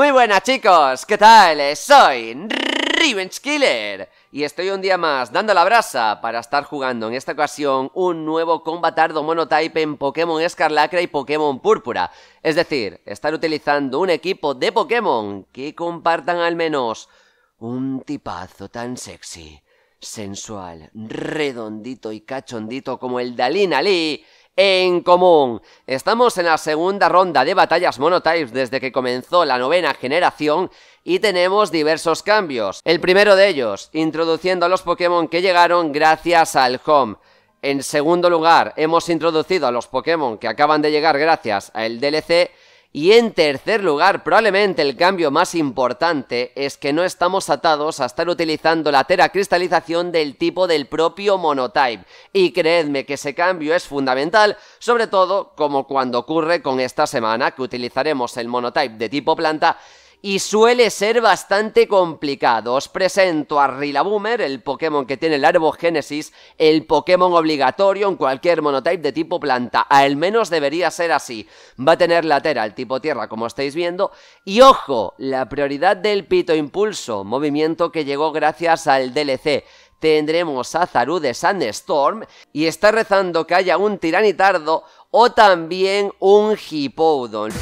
Muy buenas chicos, ¿qué tal? Eh, soy Revenge Killer y estoy un día más dando la brasa para estar jugando en esta ocasión un nuevo combatardo monotype en Pokémon Escarlacra y Pokémon Púrpura. Es decir, estar utilizando un equipo de Pokémon que compartan al menos un tipazo tan sexy, sensual, redondito y cachondito como el Dalí Lee en común. Estamos en la segunda ronda de batallas monotypes desde que comenzó la novena generación y tenemos diversos cambios. El primero de ellos, introduciendo a los Pokémon que llegaron gracias al Home. En segundo lugar, hemos introducido a los Pokémon que acaban de llegar gracias al DLC y en tercer lugar, probablemente el cambio más importante es que no estamos atados a estar utilizando la teracristalización del tipo del propio monotype. Y creedme que ese cambio es fundamental, sobre todo como cuando ocurre con esta semana que utilizaremos el monotype de tipo planta y suele ser bastante complicado. Os presento a Rillaboomer, el Pokémon que tiene el árbol Génesis, el Pokémon obligatorio en cualquier monotype de tipo planta, al menos debería ser así. Va a tener lateral, el tipo tierra, como estáis viendo, y ojo, la prioridad del Pito Impulso, movimiento que llegó gracias al DLC tendremos a Zarude de Sandstorm y está rezando que haya un tiranitardo o también un Hippowdon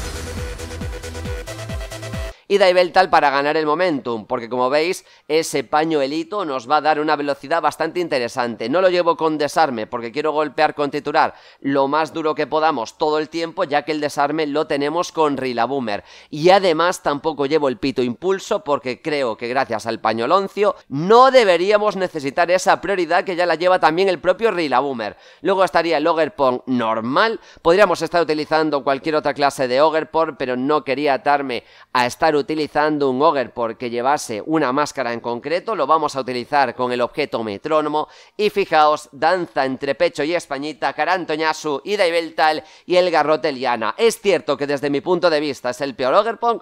y y Beltal para ganar el momentum, porque como veis, ese pañuelito nos va a dar una velocidad bastante interesante. No lo llevo con desarme, porque quiero golpear con titular lo más duro que podamos todo el tiempo, ya que el desarme lo tenemos con Rila Boomer. Y además tampoco llevo el pito impulso, porque creo que gracias al pañoloncio no deberíamos necesitar esa prioridad que ya la lleva también el propio Rila Boomer. Luego estaría el Ogre normal, podríamos estar utilizando cualquier otra clase de Ogre pero no quería atarme a estar utilizando un Ogre porque llevase una máscara en concreto, lo vamos a utilizar con el objeto metrónomo y fijaos, danza entre pecho y españita, Carantoñasu, Ida y Beltal y el garrote liana. Es cierto que desde mi punto de vista es el peor Ogerpong,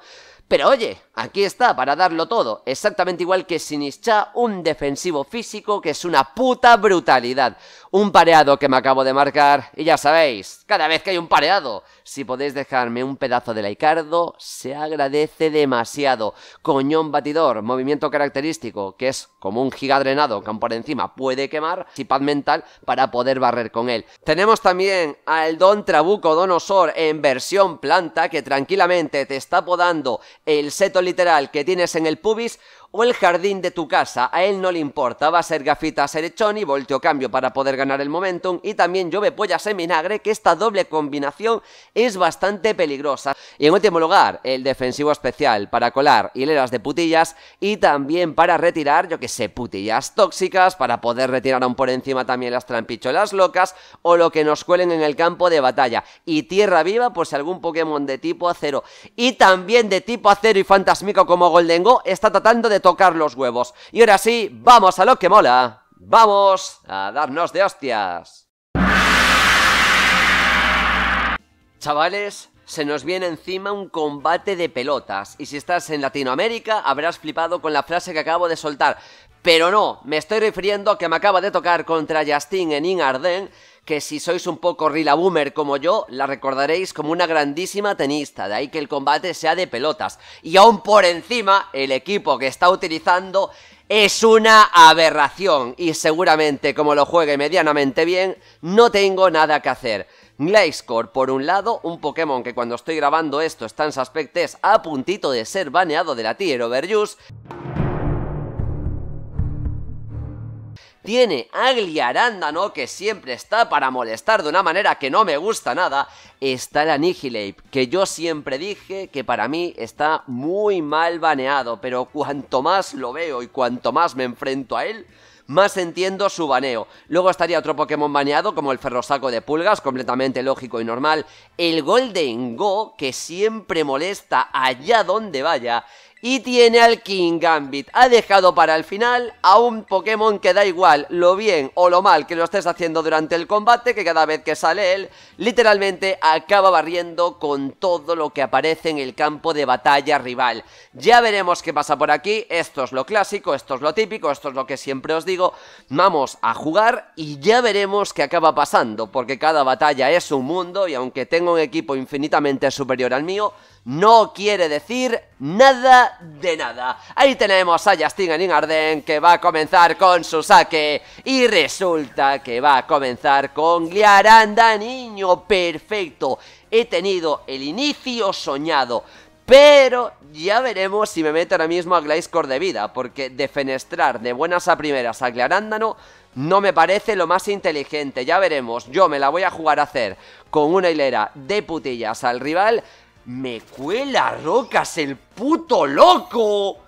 pero oye, aquí está para darlo todo, exactamente igual que Sinischa, un defensivo físico que es una puta brutalidad. Un pareado que me acabo de marcar y ya sabéis, cada vez que hay un pareado si podéis dejarme un pedazo de laicardo, se agradece demasiado. Coñón batidor, movimiento característico, que es como un gigadrenado que por encima puede quemar, y mental para poder barrer con él. Tenemos también al Don Trabuco Don Osor en versión planta, que tranquilamente te está podando el seto literal que tienes en el pubis o el jardín de tu casa. A él no le importa, va a ser gafita echón y volteo cambio para poder ganar el momentum y también llove pollas en vinagre, que esta doble combinación es bastante peligrosa. Y en último lugar, el defensivo especial para colar hileras de putillas y también para retirar, yo que sé, putillas tóxicas, para poder retirar aún por encima también las trampicholas locas o lo que nos cuelen en el campo de batalla. Y tierra viva, pues algún Pokémon de tipo acero y también de tipo acero y fantasmico como Goldengo está tratando de tocar los huevos. Y ahora sí, vamos a lo que mola. Vamos a darnos de hostias. Chavales, se nos viene encima un combate de pelotas. Y si estás en Latinoamérica, habrás flipado con la frase que acabo de soltar. Pero no, me estoy refiriendo a que me acaba de tocar contra Justin en Arden, que si sois un poco Rila Boomer como yo, la recordaréis como una grandísima tenista, de ahí que el combate sea de pelotas. Y aún por encima, el equipo que está utilizando es una aberración y seguramente como lo juegue medianamente bien, no tengo nada que hacer. Gliscor, por un lado, un Pokémon que cuando estoy grabando esto está en Suspectes a puntito de ser baneado de la tier Overuse. tiene Agliarándano que siempre está para molestar de una manera que no me gusta nada, está el Annihilate, que yo siempre dije que para mí está muy mal baneado, pero cuanto más lo veo y cuanto más me enfrento a él, más entiendo su baneo. Luego estaría otro Pokémon baneado, como el Ferrosaco de Pulgas, completamente lógico y normal. El Golden Go, que siempre molesta allá donde vaya. Y tiene al King Gambit. Ha dejado para el final a un Pokémon que da igual lo bien o lo mal que lo estés haciendo durante el combate, que cada vez que sale él, literalmente acaba barriendo con todo lo que aparece en el campo de batalla rival. Ya veremos qué pasa por aquí. Esto es lo clásico, esto es lo típico, esto es lo que siempre os digo. Vamos a jugar y ya veremos qué acaba pasando, porque cada batalla es un mundo y aunque tengo un equipo infinitamente superior al mío, no quiere decir nada de nada. Ahí tenemos a Justin Arden que va a comenzar con su saque y resulta que va a comenzar con Gliaranda Niño. Perfecto, he tenido el inicio soñado. Pero ya veremos si me meto ahora mismo a Gliscor de vida, porque defenestrar de buenas a primeras a Glarándano no me parece lo más inteligente. Ya veremos, yo me la voy a jugar a hacer con una hilera de putillas al rival ¡Me cuela rocas el puto loco!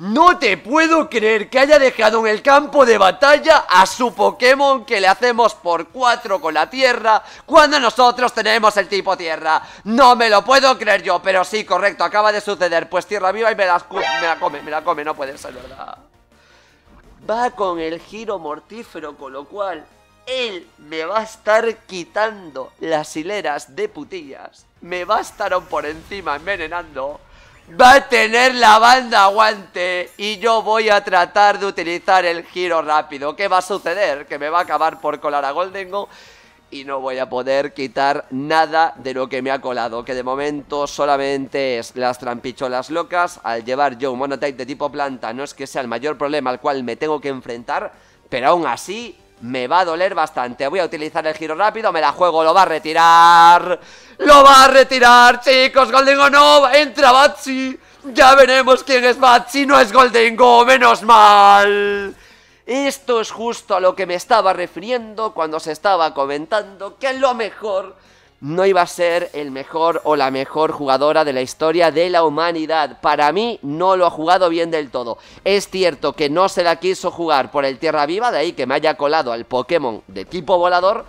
No te puedo creer que haya dejado en el campo de batalla a su Pokémon que le hacemos por cuatro con la tierra cuando nosotros tenemos el tipo tierra. No me lo puedo creer yo, pero sí, correcto, acaba de suceder. Pues tierra viva y me la, me la come, me la come, no puede ser verdad. Va con el giro mortífero, con lo cual él me va a estar quitando las hileras de putillas, me va a estar por encima envenenando, va a tener la banda aguante y yo voy a tratar de utilizar el giro rápido. ¿Qué va a suceder? Que me va a acabar por colar a Golden y no voy a poder quitar nada de lo que me ha colado, que de momento solamente es las trampicholas locas. Al llevar yo un monotype de tipo planta no es que sea el mayor problema al cual me tengo que enfrentar, pero aún así me va a doler bastante. Voy a utilizar el giro rápido, me la juego, lo va a retirar. ¡Lo va a retirar, chicos! ¡Goldengo no! ¡Entra Batsy! Ya veremos quién es Batsy, no es Goldengo, menos mal. Esto es justo a lo que me estaba refiriendo cuando se estaba comentando que lo mejor no iba a ser el mejor o la mejor jugadora de la historia de la humanidad. Para mí no lo ha jugado bien del todo. Es cierto que no se la quiso jugar por el Tierra Viva, de ahí que me haya colado al Pokémon de tipo volador.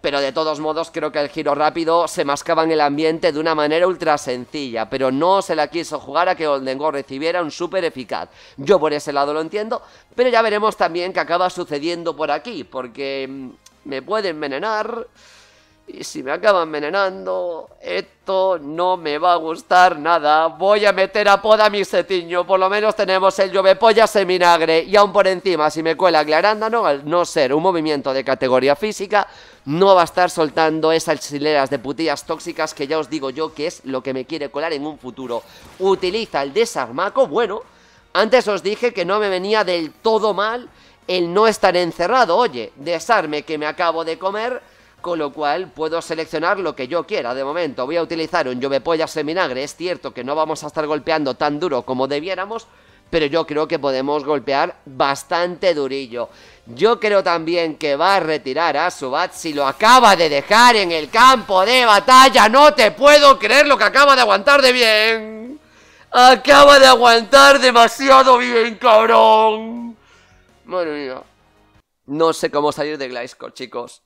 Pero de todos modos creo que el giro rápido se mascaba en el ambiente de una manera ultra sencilla, pero no se la quiso jugar a que Golden recibiera un super eficaz. Yo por ese lado lo entiendo, pero ya veremos también qué acaba sucediendo por aquí, porque mm, me puede envenenar... Y si me acaba envenenando, esto no me va a gustar nada. Voy a meter a poda mi setiño. Por lo menos tenemos el llovepollas seminagre. vinagre. Y aún por encima, si me cuela clarándano... al no ser un movimiento de categoría física, no va a estar soltando esas hileras de putillas tóxicas que ya os digo yo que es lo que me quiere colar en un futuro. Utiliza el desarmaco, bueno, antes os dije que no me venía del todo mal el no estar encerrado. Oye, desarme que me acabo de comer con lo cual puedo seleccionar lo que yo quiera de momento. Voy a utilizar un llovepollas Seminagre vinagre, es cierto que no vamos a estar golpeando tan duro como debiéramos, pero yo creo que podemos golpear bastante durillo. Yo creo también que va a retirar a Subat si lo acaba de dejar en el campo de batalla. No te puedo creer lo que acaba de aguantar de bien. Acaba de aguantar demasiado bien, cabrón. Madre mía. No sé cómo salir de Glasgow, chicos.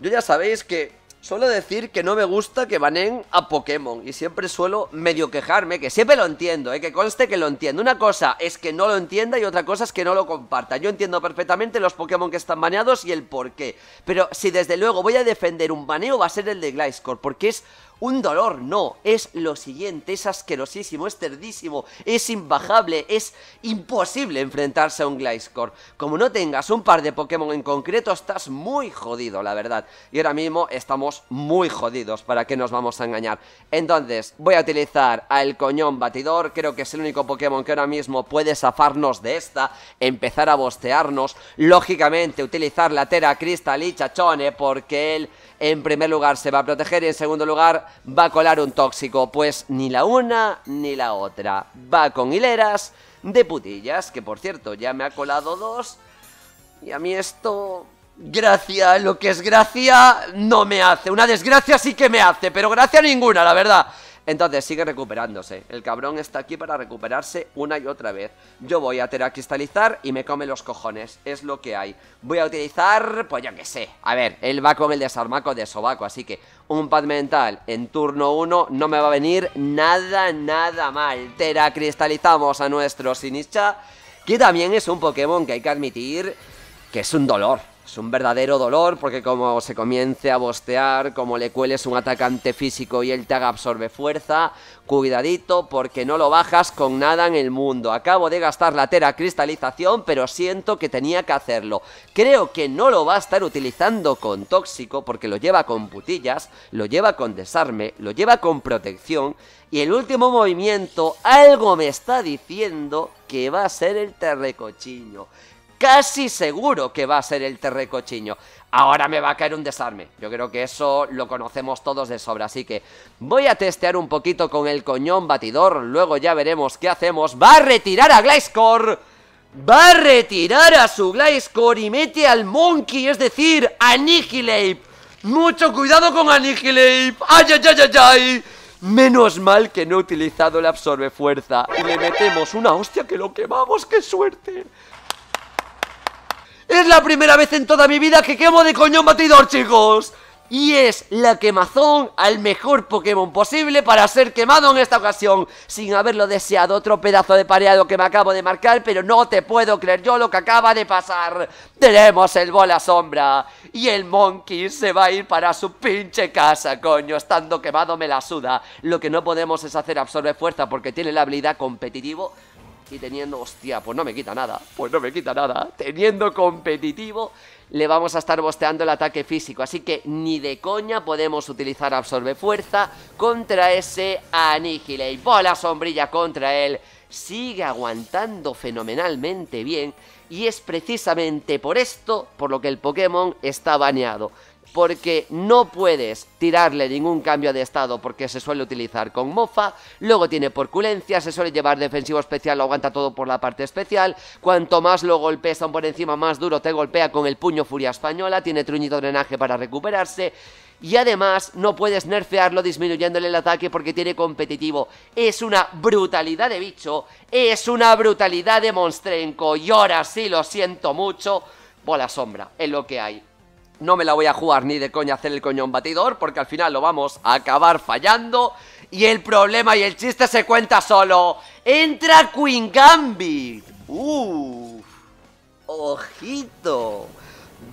Yo ya sabéis que suelo decir que no me gusta que baneen a Pokémon y siempre suelo medio quejarme, que siempre lo entiendo, ¿eh? que conste que lo entiendo. Una cosa es que no lo entienda y otra cosa es que no lo comparta. Yo entiendo perfectamente los Pokémon que están baneados y el por qué. Pero si desde luego voy a defender un baneo va a ser el de Gliscor, porque es un dolor no, es lo siguiente, es asquerosísimo, es terdísimo, es imbajable, es imposible enfrentarse a un Gliscor. Como no tengas un par de Pokémon en concreto, estás muy jodido, la verdad. Y ahora mismo estamos muy jodidos, ¿para qué nos vamos a engañar? Entonces, voy a utilizar al Coñón Batidor, creo que es el único Pokémon que ahora mismo puede zafarnos de esta, empezar a bostearnos, lógicamente utilizar la Tera Crystal y Chachone, porque él en primer lugar se va a proteger y en segundo lugar va a colar un tóxico. Pues ni la una ni la otra. Va con hileras de putillas, que por cierto ya me ha colado dos. Y a mí esto... Gracia, lo que es gracia no me hace. Una desgracia sí que me hace, pero gracia ninguna, la verdad. Entonces sigue recuperándose. El cabrón está aquí para recuperarse una y otra vez. Yo voy a teracristalizar y me come los cojones. Es lo que hay. Voy a utilizar, pues yo qué sé. A ver, él va con el desarmaco de sobaco, así que un pad mental en turno 1 no me va a venir nada, nada mal. Teracristalizamos a nuestro Sinicha, que también es un Pokémon que hay que admitir que es un dolor. Es un verdadero dolor porque como se comience a bostear, como le cueles un atacante físico y él te haga absorbe fuerza, cuidadito porque no lo bajas con nada en el mundo. Acabo de gastar la tera cristalización, pero siento que tenía que hacerlo. Creo que no lo va a estar utilizando con tóxico porque lo lleva con putillas, lo lleva con desarme, lo lleva con protección y el último movimiento algo me está diciendo que va a ser el terrecochiño casi seguro que va a ser el terrecochiño. Ahora me va a caer un desarme. Yo creo que eso lo conocemos todos de sobra. Así que voy a testear un poquito con el coñón batidor. Luego ya veremos qué hacemos. Va a retirar a Gliscor. Va a retirar a su Gliscor y mete al Monkey, es decir, a Mucho cuidado con Annihilate. ¡Ay, ay, ay, ay, ay! Menos mal que no he utilizado el absorbe fuerza. Y le metemos una hostia que lo quemamos. ¡Qué suerte! Es la primera vez en toda mi vida que quemo de coño batidor, chicos. Y es la quemazón al mejor Pokémon posible para ser quemado en esta ocasión Sin haberlo deseado, otro pedazo de pareado que me acabo de marcar Pero no te puedo creer yo lo que acaba de pasar Tenemos el bola sombra Y el monkey se va a ir para su pinche casa, coño Estando quemado me la suda Lo que no podemos es hacer absorber fuerza porque tiene la habilidad competitivo y teniendo, hostia, pues no me quita nada, pues no me quita nada, teniendo competitivo, le vamos a estar bosteando el ataque físico, así que ni de coña podemos utilizar Absorbe Fuerza contra ese y la sombrilla contra él, sigue aguantando fenomenalmente bien y es precisamente por esto por lo que el Pokémon está baneado porque no puedes tirarle ningún cambio de estado porque se suele utilizar con mofa, luego tiene porculencia, se suele llevar defensivo especial, lo aguanta todo por la parte especial, cuanto más lo golpees aún por encima, más duro te golpea con el puño furia española, tiene truñito drenaje para recuperarse, y además no puedes nerfearlo disminuyéndole el ataque porque tiene competitivo. Es una brutalidad de bicho, es una brutalidad de monstrenco y ahora sí lo siento mucho, la sombra, es lo que hay. No me la voy a jugar ni de coña hacer el coñón batidor porque al final lo vamos a acabar fallando y el problema y el chiste se cuenta solo. Entra Queen Gambit. Uf. Ojito.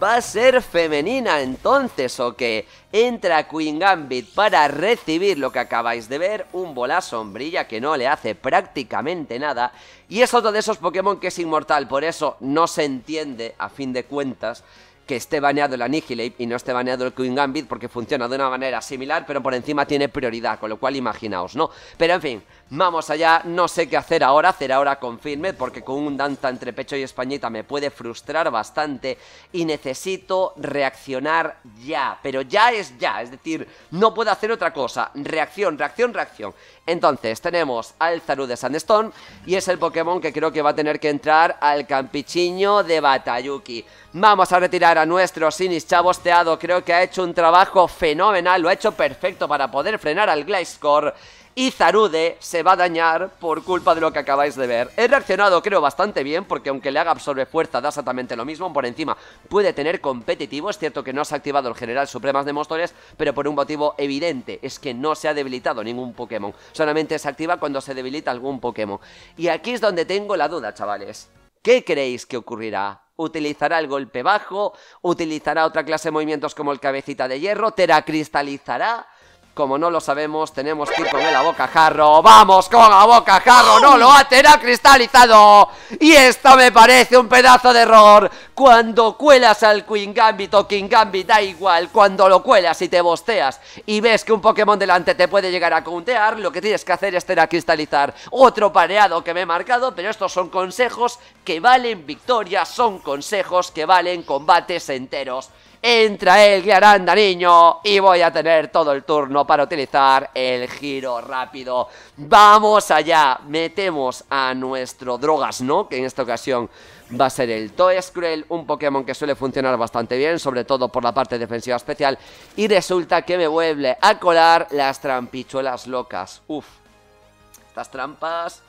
Va a ser femenina entonces o qué? Entra Queen Gambit para recibir lo que acabáis de ver, un bola sombrilla que no le hace prácticamente nada y es otro de esos Pokémon que es inmortal, por eso no se entiende a fin de cuentas que esté baneado el Annihilate y no esté baneado el Queen Gambit porque funciona de una manera similar, pero por encima tiene prioridad, con lo cual imaginaos, ¿no? Pero en fin, vamos allá, no sé qué hacer ahora, hacer ahora con firme, porque con un Danza entre pecho y españita me puede frustrar bastante y necesito reaccionar ya, pero ya es ya, es decir, no puedo hacer otra cosa, reacción, reacción, reacción. Entonces, tenemos al Zaru de Sandstone y es el Pokémon que creo que va a tener que entrar al campichino de Batayuki. Vamos a retirar a nuestro Sinis teado Creo que ha hecho un trabajo fenomenal, lo ha hecho perfecto para poder frenar al Gliscor. Y Zarude se va a dañar por culpa de lo que acabáis de ver. He reaccionado creo bastante bien porque aunque le haga absorbe fuerza da exactamente lo mismo. Por encima puede tener competitivo. Es cierto que no se ha activado el general Supremas de mostores pero por un motivo evidente. Es que no se ha debilitado ningún Pokémon. Solamente se activa cuando se debilita algún Pokémon. Y aquí es donde tengo la duda, chavales. ¿Qué creéis que ocurrirá? utilizará el golpe bajo, utilizará otra clase de movimientos como el cabecita de hierro, teracristalizará, como no lo sabemos, tenemos que ir con el Jarro. ¡Vamos con abocajarro! ¡No lo ha cristalizado! Y esto me parece un pedazo de error. Cuando cuelas al Queen Gambit o King Gambit, da igual. Cuando lo cuelas y te bosteas y ves que un Pokémon delante te puede llegar a contear, lo que tienes que hacer es tener cristalizar. Otro pareado que me he marcado, pero estos son consejos que valen victorias, son consejos que valen combates enteros. Entra el Guiaranda, niño. Y voy a tener todo el turno para utilizar el giro rápido. Vamos allá. Metemos a nuestro Drogas, ¿no? Que en esta ocasión va a ser el Cruel. un Pokémon que suele funcionar bastante bien, sobre todo por la parte defensiva especial. Y resulta que me vuelve a colar las trampichuelas locas. Uf. Estas trampas...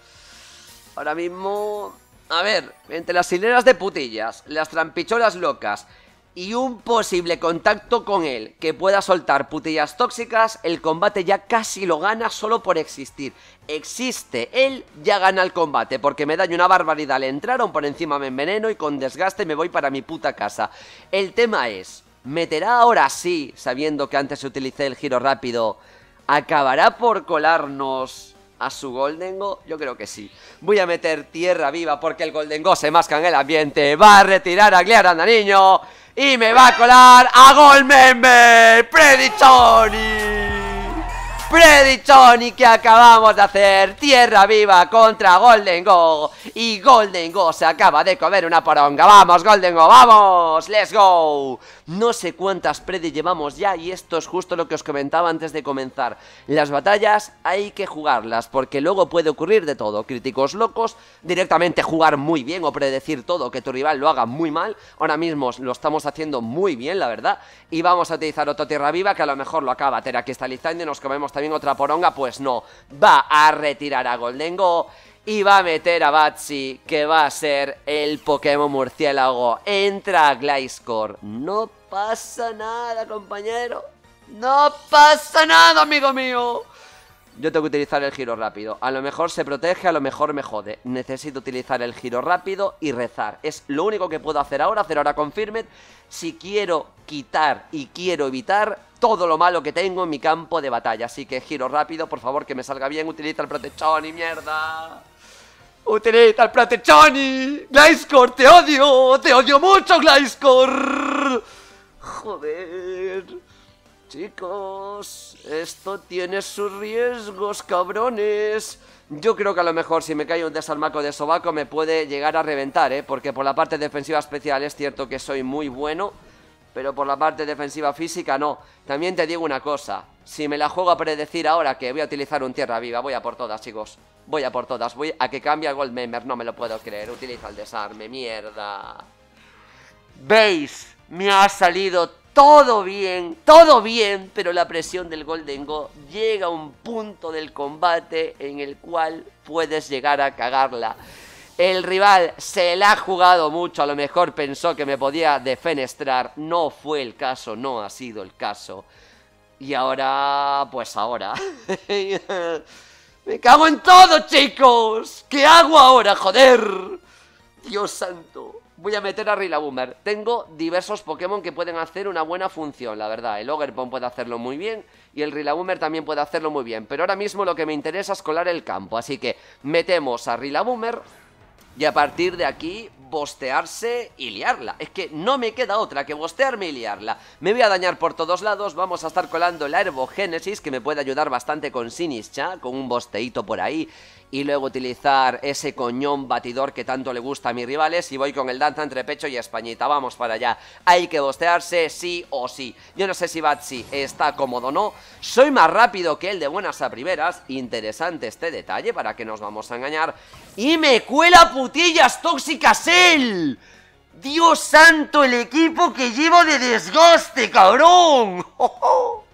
Ahora mismo... A ver, entre las hileras de putillas, las trampicholas locas y un posible contacto con él que pueda soltar putillas tóxicas, el combate ya casi lo gana solo por existir. Existe, él ya gana el combate porque me daño una barbaridad, le entraron por encima, me enveneno y con desgaste me voy para mi puta casa. El tema es, ¿meterá ahora sí, sabiendo que antes utilicé el giro rápido, acabará por colarnos a su Golden Go? Yo creo que sí. Voy a meter tierra viva porque el Golden Go se masca en el ambiente. Va a retirar a Glearanda, niño. Y me va a colar a Golmember Predichoni Predichoni que acabamos de hacer Tierra viva contra Golden Go Y Golden Go se acaba de comer una poronga Vamos Golden Go, vamos, let's go no sé cuántas predi llevamos ya y esto es justo lo que os comentaba antes de comenzar. Las batallas hay que jugarlas porque luego puede ocurrir de todo. Críticos locos, directamente jugar muy bien o predecir todo, que tu rival lo haga muy mal. Ahora mismo lo estamos haciendo muy bien, la verdad. Y vamos a utilizar otro tierra viva que a lo mejor lo acaba Teraquistalizando y nos comemos también otra poronga. Pues no, va a retirar a Goldengo y va a meter a Batsy, que va a ser el Pokémon murciélago. Entra a Gliscor. No pasa nada, compañero. No pasa nada, amigo mío. Yo tengo que utilizar el giro rápido. A lo mejor se protege, a lo mejor me jode. Necesito utilizar el giro rápido y rezar. Es lo único que puedo hacer ahora, hacer ahora confirmed. Si quiero quitar y quiero evitar todo lo malo que tengo en mi campo de batalla. Así que giro rápido, por favor, que me salga bien. Utiliza el protección y mierda tal al Johnny Gliscor, te odio. Te odio mucho, Gliscor. Joder. Chicos, esto tiene sus riesgos, cabrones. Yo creo que a lo mejor si me cae un desarmaco de sobaco me puede llegar a reventar, ¿eh? Porque por la parte defensiva especial es cierto que soy muy bueno pero por la parte defensiva física no. También te digo una cosa, si me la juego a predecir ahora que voy a utilizar un tierra viva, voy a por todas, chicos. Voy a por todas, voy a que cambie a Goldmember, no me lo puedo creer. Utiliza el desarme, mierda. ¿Veis? Me ha salido todo bien, todo bien, pero la presión del Golden Go llega a un punto del combate en el cual puedes llegar a cagarla. El rival se la ha jugado mucho, a lo mejor pensó que me podía defenestrar. No fue el caso, no ha sido el caso. Y ahora, pues ahora. ¡Me cago en todo, chicos! ¿Qué hago ahora, joder? Dios santo. Voy a meter a Rila Boomer. Tengo diversos Pokémon que pueden hacer una buena función, la verdad. El Pong puede hacerlo muy bien y el boomer también puede hacerlo muy bien. Pero ahora mismo lo que me interesa es colar el campo. Así que metemos a Boomer. Y a partir de aquí, bostearse y liarla. Es que no me queda otra que bostearme y liarla. Me voy a dañar por todos lados, vamos a estar colando la herbogénesis, que me puede ayudar bastante con Sinischa, con un bosteito por ahí y luego utilizar ese coñón batidor que tanto le gusta a mis rivales y voy con el danza entre pecho y españita, vamos para allá. Hay que bostearse sí o sí. Yo no sé si Batsy está cómodo o no, soy más rápido que él de buenas a primeras, interesante este detalle para que nos vamos a engañar. Y me cuela putillas tóxicas él. Dios santo, el equipo que llevo de desgaste, cabrón. ¡Oh,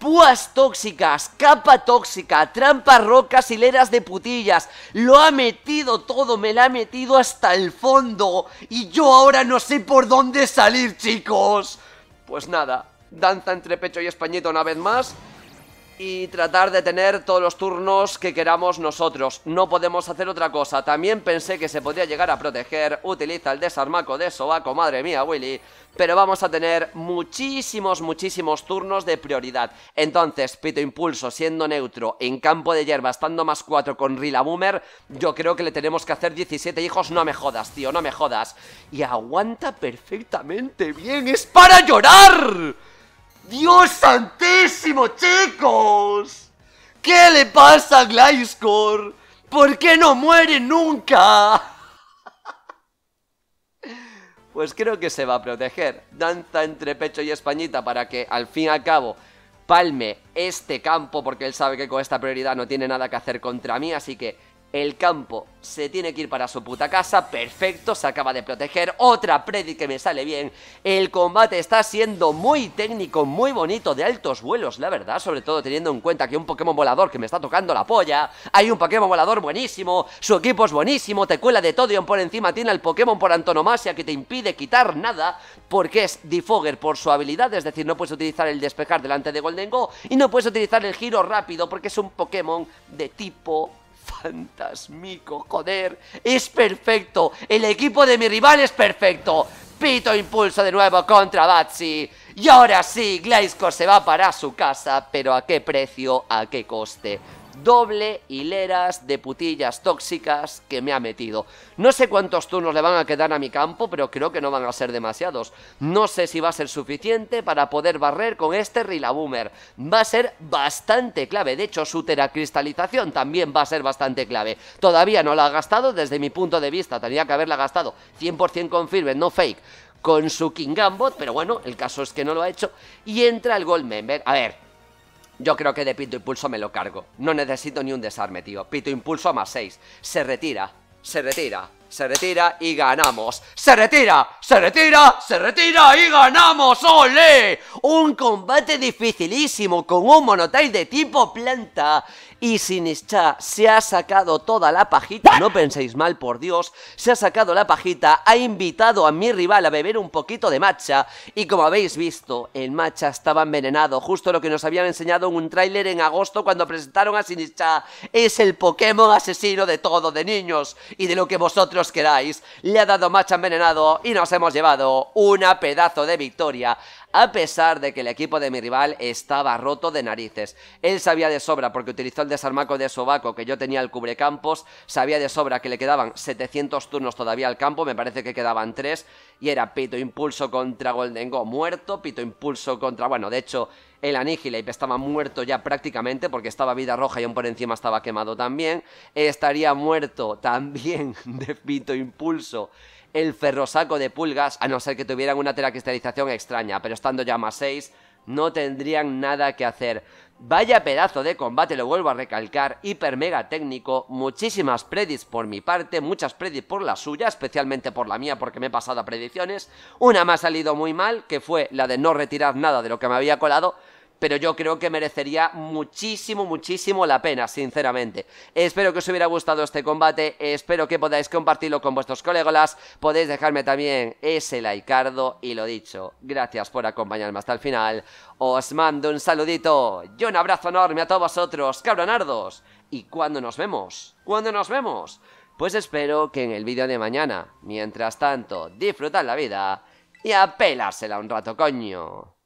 púas tóxicas, capa tóxica, trampas rocas, hileras de putillas. Lo ha metido todo, me la ha metido hasta el fondo. Y yo ahora no sé por dónde salir, chicos. Pues nada, danza entre pecho y españito una vez más y tratar de tener todos los turnos que queramos nosotros. No podemos hacer otra cosa. También pensé que se podría llegar a proteger. Utiliza el desarmaco de sobaco, madre mía, Willy. Pero vamos a tener muchísimos, muchísimos turnos de prioridad. Entonces, Pito Impulso siendo neutro, en campo de hierba, estando más 4 con Rila Boomer, yo creo que le tenemos que hacer 17 hijos. No me jodas, tío, no me jodas. Y aguanta perfectamente bien. ¡Es para llorar! ¡Dios santísimo, chicos! ¿Qué le pasa a Gliscor? ¿Por qué no muere nunca? Pues creo que se va a proteger. Danza entre pecho y españita para que al fin y al cabo palme este campo porque él sabe que con esta prioridad no tiene nada que hacer contra mí, así que el campo se tiene que ir para su puta casa. Perfecto, se acaba de proteger. Otra predic que me sale bien. El combate está siendo muy técnico, muy bonito, de altos vuelos, la verdad. Sobre todo teniendo en cuenta que un Pokémon volador que me está tocando la polla. Hay un Pokémon volador buenísimo. Su equipo es buenísimo. Te cuela de todo y por encima tiene al Pokémon por antonomasia que te impide quitar nada. Porque es Defogger por su habilidad. Es decir, no puedes utilizar el despejar delante de Golden Go. Y no puedes utilizar el giro rápido porque es un Pokémon de tipo fantasmico, joder. Es perfecto. El equipo de mi rival es perfecto. Pito impulso de nuevo contra Batsy. Y ahora sí, Glaisco se va para su casa, pero ¿a qué precio? ¿A qué coste? doble hileras de putillas tóxicas que me ha metido. No sé cuántos turnos le van a quedar a mi campo, pero creo que no van a ser demasiados. No sé si va a ser suficiente para poder barrer con este Rillaboomer Va a ser bastante clave, de hecho su teracristalización también va a ser bastante clave. Todavía no la ha gastado desde mi punto de vista, tenía que haberla gastado 100% confirme, no fake con su King pero bueno, el caso es que no lo ha hecho. Y entra el Goldmember. A ver, yo creo que de Pito Impulso me lo cargo. No necesito ni un desarme, tío. Pito Impulso más 6. Se retira. Se retira. Se retira y ganamos. Se retira. Se retira. Se retira y ganamos. ¡Ole! Un combate dificilísimo con un monotail de tipo planta y Sinistra se ha sacado toda la pajita, no penséis mal, por Dios, se ha sacado la pajita, ha invitado a mi rival a beber un poquito de matcha y como habéis visto, el matcha estaba envenenado, justo lo que nos habían enseñado en un tráiler en agosto cuando presentaron a Sinistra. Es el Pokémon asesino de todo, de niños y de lo que vosotros queráis. Le ha dado matcha envenenado y nos hemos llevado una pedazo de victoria a pesar de que el equipo de mi rival estaba roto de narices. Él sabía de sobra porque utilizó el desarmaco de sobaco que yo tenía al cubrecampos, sabía de sobra que le quedaban 700 turnos todavía al campo, me parece que quedaban 3, y era pito impulso contra Golden muerto, pito impulso contra... Bueno, de hecho, el Annihilape estaba muerto ya prácticamente porque estaba vida roja y aún por encima estaba quemado también. Estaría muerto también de pito impulso el ferrosaco de pulgas, a no ser que tuvieran una cristalización extraña, pero estando ya más 6, no tendrían nada que hacer. Vaya pedazo de combate, lo vuelvo a recalcar, hiper mega técnico, muchísimas predis por mi parte, muchas predis por la suya, especialmente por la mía porque me he pasado a predicciones, una me ha salido muy mal, que fue la de no retirar nada de lo que me había colado, pero yo creo que merecería muchísimo, muchísimo la pena, sinceramente. Espero que os hubiera gustado este combate, espero que podáis compartirlo con vuestros colegas, podéis dejarme también ese likeardo y lo dicho, gracias por acompañarme hasta el final, os mando un saludito y un abrazo enorme a todos vosotros, cabronardos, y cuándo nos vemos, ¿Cuándo nos vemos, pues espero que en el vídeo de mañana, mientras tanto, disfrutad la vida y a un rato, coño.